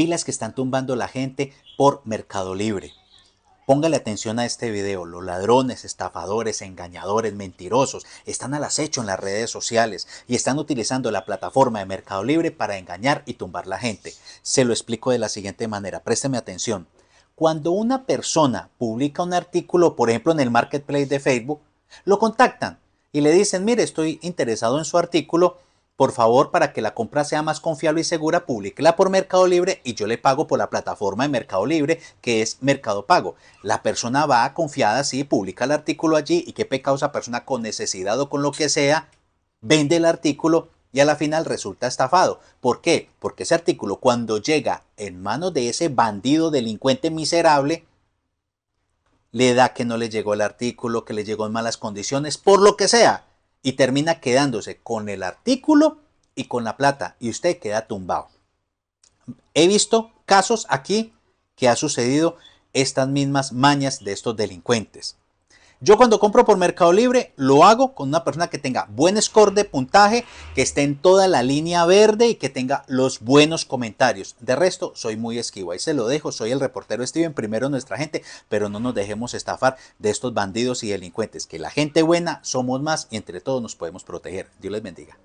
pilas que están tumbando la gente por Mercado Libre. Póngale atención a este video. Los ladrones, estafadores, engañadores, mentirosos están al acecho en las redes sociales y están utilizando la plataforma de Mercado Libre para engañar y tumbar la gente. Se lo explico de la siguiente manera. Présteme atención. Cuando una persona publica un artículo, por ejemplo, en el marketplace de Facebook, lo contactan y le dicen, mire, estoy interesado en su artículo, por favor, para que la compra sea más confiable y segura, la por Mercado Libre y yo le pago por la plataforma de Mercado Libre, que es Mercado Pago. La persona va confiada, sí, publica el artículo allí y qué pecado esa persona con necesidad o con lo que sea, vende el artículo y a la final resulta estafado. ¿Por qué? Porque ese artículo cuando llega en manos de ese bandido delincuente miserable, le da que no le llegó el artículo, que le llegó en malas condiciones, por lo que sea y termina quedándose con el artículo y con la plata y usted queda tumbado. He visto casos aquí que ha sucedido estas mismas mañas de estos delincuentes. Yo cuando compro por Mercado Libre lo hago con una persona que tenga buen score de puntaje, que esté en toda la línea verde y que tenga los buenos comentarios. De resto, soy muy esquivo. Ahí se lo dejo. Soy el reportero Steven, primero nuestra gente, pero no nos dejemos estafar de estos bandidos y delincuentes. Que la gente buena somos más y entre todos nos podemos proteger. Dios les bendiga.